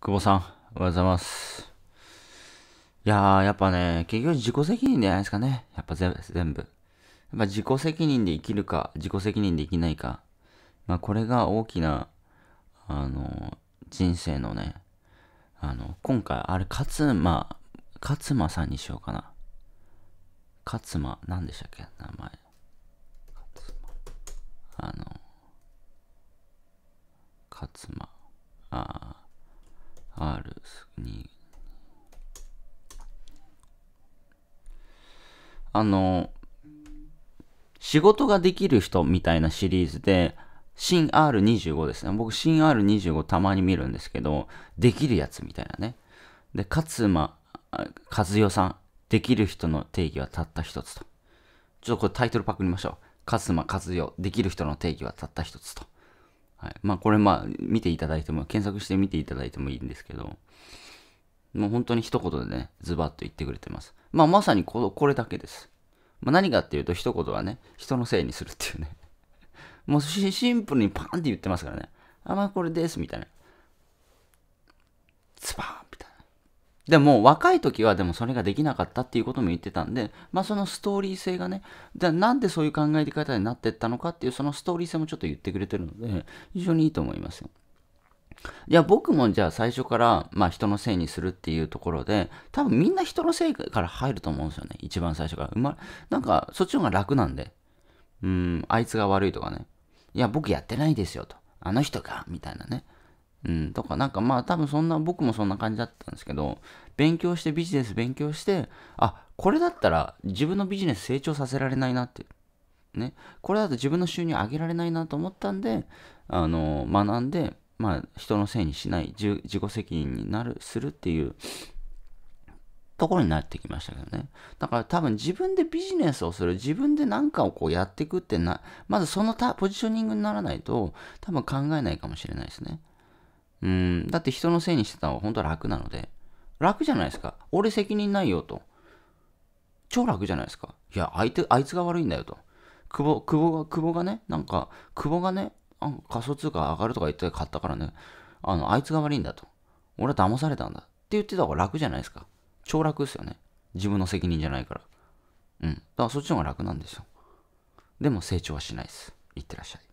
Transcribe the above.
久保さん、おはようございます。いやー、やっぱね、結局自己責任じゃないですかね。やっぱ全部。やっぱ自己責任で生きるか、自己責任で生きないか。まあ、これが大きな、あの、人生のね、あの、今回、あれ、勝間、勝間さんにしようかな。勝間、何でしたっけ名前。あの、勝間。あの、仕事ができる人みたいなシリーズで、新 R25 ですね。僕、新 R25 たまに見るんですけど、できるやつみたいなね。で、勝間和代さん、できる人の定義はたった一つと。ちょっとこれタイトルパクりましょう。勝間和代、できる人の定義はたった一つと。はい。まあ、これまあ、見ていただいても、検索して見ていただいてもいいんですけど、もう本当に一言でね、ズバッと言ってくれてます。まあ、まさにここれだけです。まあ、何かっていうと、一言はね、人のせいにするっていうね。もうシンプルにパーンって言ってますからね。あ、まあこれです、みたいな。ズバーンみたいな。でも若い時はでもそれができなかったっていうことも言ってたんで、まあそのストーリー性がね、じゃあなんでそういう考え方になってったのかっていうそのストーリー性もちょっと言ってくれてるので、非常にいいと思いますよ。いや、僕もじゃあ最初から、まあ、人のせいにするっていうところで、多分みんな人のせいから入ると思うんですよね。一番最初から。うま、なんかそっちの方が楽なんで。うん、あいつが悪いとかね。いや、僕やってないですよと。あの人が、みたいなね。うん、とか、なんかまあ多分そんな、僕もそんな感じだったんですけど、勉強してビジネス勉強して、あ、これだったら自分のビジネス成長させられないなっていう。ね。これだと自分の収入上げられないなと思ったんで、あの、学んで、まあ、人のせいにしない自己責任になるするっていうところになってきましたけどね。だから多分自分でビジネスをする、自分で何かをこうやっていくってな、まずそのポジショニングにならないと多分考えないかもしれないですね。うん、だって人のせいにしてた方が本当は楽なので。楽じゃないですか。俺責任ないよと。超楽じゃないですか。いや、相手、あいつが悪いんだよと。久保、久保が、久保がね、なんか、久保がね、あ仮想通貨上がるとか言って買ったからね、あの、あいつが悪いんだと。俺は騙されたんだって言ってた方が楽じゃないですか。超楽ですよね。自分の責任じゃないから。うん。だからそっちの方が楽なんですよ。でも成長はしないです。いってらっしゃい。